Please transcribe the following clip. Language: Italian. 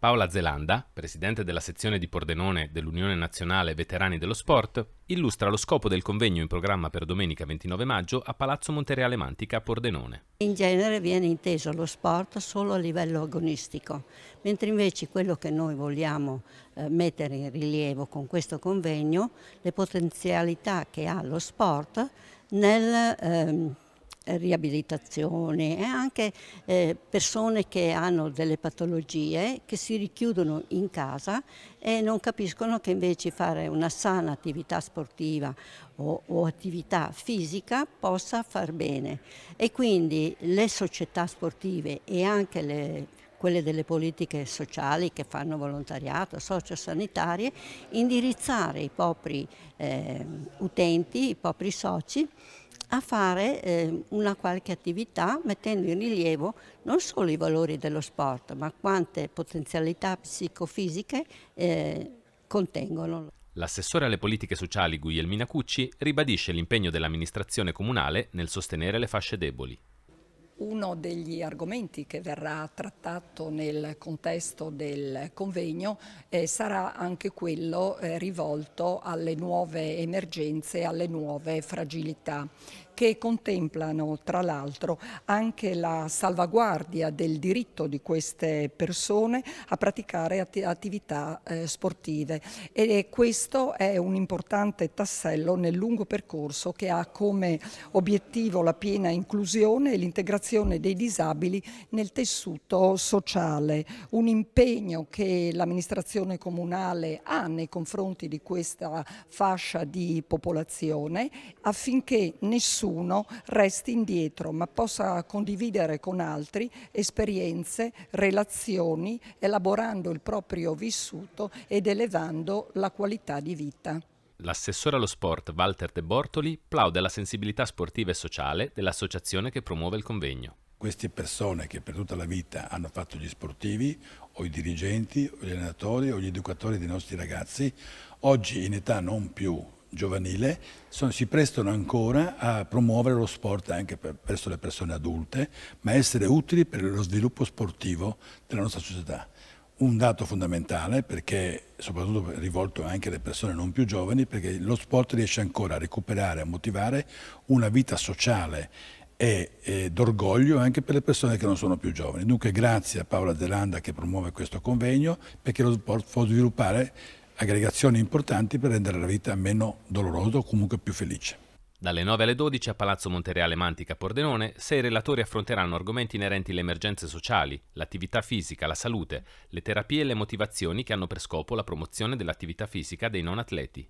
Paola Zelanda, presidente della sezione di Pordenone dell'Unione Nazionale Veterani dello Sport, illustra lo scopo del convegno in programma per domenica 29 maggio a Palazzo Montereale Mantica a Pordenone. In genere viene inteso lo sport solo a livello agonistico, mentre invece quello che noi vogliamo eh, mettere in rilievo con questo convegno, le potenzialità che ha lo sport nel... Ehm, riabilitazione e anche eh, persone che hanno delle patologie che si richiudono in casa e non capiscono che invece fare una sana attività sportiva o, o attività fisica possa far bene e quindi le società sportive e anche le quelle delle politiche sociali che fanno volontariato, sociosanitarie, indirizzare i propri eh, utenti, i propri soci a fare eh, una qualche attività mettendo in rilievo non solo i valori dello sport, ma quante potenzialità psicofisiche eh, contengono. L'assessore alle politiche sociali Guglielmina Cucci ribadisce l'impegno dell'amministrazione comunale nel sostenere le fasce deboli. Uno degli argomenti che verrà trattato nel contesto del convegno eh, sarà anche quello eh, rivolto alle nuove emergenze, alle nuove fragilità che contemplano tra l'altro anche la salvaguardia del diritto di queste persone a praticare atti attività eh, sportive e questo è un importante tassello nel lungo percorso che ha come obiettivo la piena inclusione e l'integrazione l'integrazione dei disabili nel tessuto sociale, un impegno che l'amministrazione comunale ha nei confronti di questa fascia di popolazione affinché nessuno resti indietro ma possa condividere con altri esperienze, relazioni, elaborando il proprio vissuto ed elevando la qualità di vita l'assessore allo sport Walter De Bortoli plaude la sensibilità sportiva e sociale dell'associazione che promuove il convegno. Queste persone che per tutta la vita hanno fatto gli sportivi o i dirigenti o gli allenatori o gli educatori dei nostri ragazzi, oggi in età non più giovanile sono, si prestano ancora a promuovere lo sport anche per, verso le persone adulte, ma essere utili per lo sviluppo sportivo della nostra società un dato fondamentale perché soprattutto rivolto anche alle persone non più giovani perché lo sport riesce ancora a recuperare, a motivare una vita sociale e, e d'orgoglio anche per le persone che non sono più giovani. Dunque grazie a Paola Zelanda che promuove questo convegno perché lo sport può sviluppare aggregazioni importanti per rendere la vita meno dolorosa o comunque più felice. Dalle 9 alle 12 a Palazzo Montereale Mantica Pordenone, sei relatori affronteranno argomenti inerenti alle emergenze sociali, l'attività fisica, la salute, le terapie e le motivazioni che hanno per scopo la promozione dell'attività fisica dei non atleti.